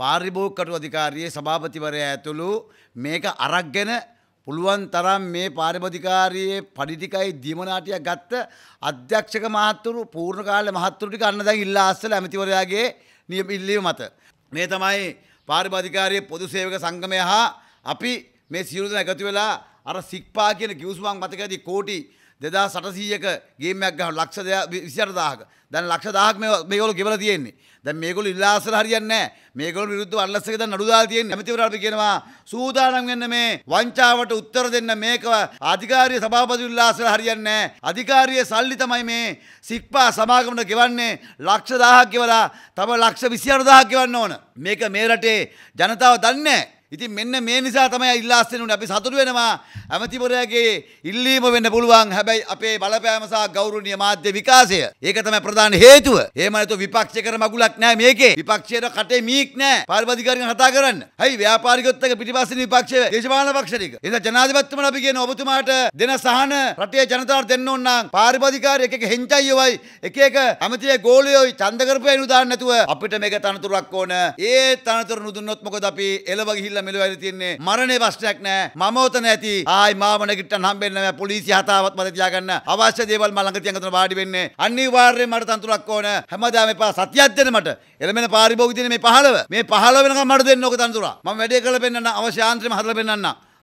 පාරිභෝගකටු අධිකාරියේ සභාපතිවරයා ඇතුළු මේක අරක්ගෙන පුළුවන් තරම් මේ පාරිභෝධිකාරියේ පඩිටිකයි දීමනාටියක් ගත්ත අධ්‍යක්ෂක මහත්තුරු පූර්ණ කාලේ මහත්තුරු ටික අන්න දැන් ඉල්ලා අස්සල ඇමතිවරයාගේ නියම ඉල්ලීම මත මේ තමයි පාරිභෝධිකාරියේ පොදු සේවක සංගමය හා අපි මේ සියලු දෙනා එකතු වෙලා අර සික්පා කියන කිව්සුමක් මතකදී කෝටි දෙදා සටසීයක ගේමයක් ගහ ලක්ෂ විසිරදාහක දැන් ලක්ෂ දාහක් මේගොල ගෙවල තියෙන්නේ දැන් මේගොල ඉල්ලාසර හරියන්න මේගොල විරුද්ධ අල්ලස්සක දැන් නඩුදා තියෙන ඇමතිවරට කියනවා සූදානම් වෙන්න මේ වංචාවට උත්තර දෙන්න මේක අධිකාරිය සභාපති උල්ලාසර හරියන්නේ අධිකාරිය සල්ලි තමයි මේ සික්පා සමාගමට ගෙවන්නේ ලක්ෂ දාහක් ගෙවලා තම ලක්ෂ විසිහර දාහක් ගෙවන්න ඕන මේක මේ රටේ ජනතාව දන්නේ ඉතින් මෙන්න මේ නිසා තමයි ඉල්ලාස්සෙන් උනේ අපි සතුටු වෙනවා ඇමතිවරයාගේ ඉල්ලීම වෙන්න පුළුවන් හැබැයි අපේ බලපෑම සහ ගෞරවනීය මාධ්‍ය විකාශය ඒක තමයි ප්‍රධාන හේතුව. එහෙම නැතු විපක්ෂය කර මගුලක් නැහැ මේකේ. විපක්ෂයට කටේ මීක් නැහැ. පාරිපතිකාරයන් කතා කරන්න. හයි ව්‍යාපාරිකයොත් එක්ක පිටිපස්සින් විපක්ෂය දේශපාලන පක්ෂණික. එහෙනම් ජනාධිපතිතුමන අපි කියන ඔබතුමාට දෙන සහන රටේ ජනතාවට දෙන්න ඕන නම් පාරිපතිකාරය එක එක හෙන්චයියොයි එක එක ඇමතියේ ගෝලියොයි ඡන්ද කරපු එනු දාන්න නැතුව අපිට මේක තනතුරක් ඕන. ඒ තනතුර නුදුන්නොත් මොකද අපි එළව ගිහිල්ලා ඇවිල්ලා මෙලෝ ඇවිල්ලා තියෙන්නේ මරණේ ප්‍රශ්නයක් නෑ මම ඔතන ඇති ආයි මාව නැගිට්ටන් හම්බෙන්නේ නෑ පොලිසිය හතාවත් මට තියාගන්න අවශ්‍ය දේවල් මම ළඟ තියන් අතන වාඩි වෙන්නේ අනිවාර්යයෙන් මට තනතුරක් ඕන හැමදාම එපා සතියක් දෙන්න මට එළමෙන පාරිභෝගික දින මේ 15 මේ 15 වෙනකම් මට දෙන්න ඕක තනතුර මම වැඩේ කරලා පෙන්නන්න අවශ්‍ය ආන්ත්‍රෙම හදලා පෙන්නන්න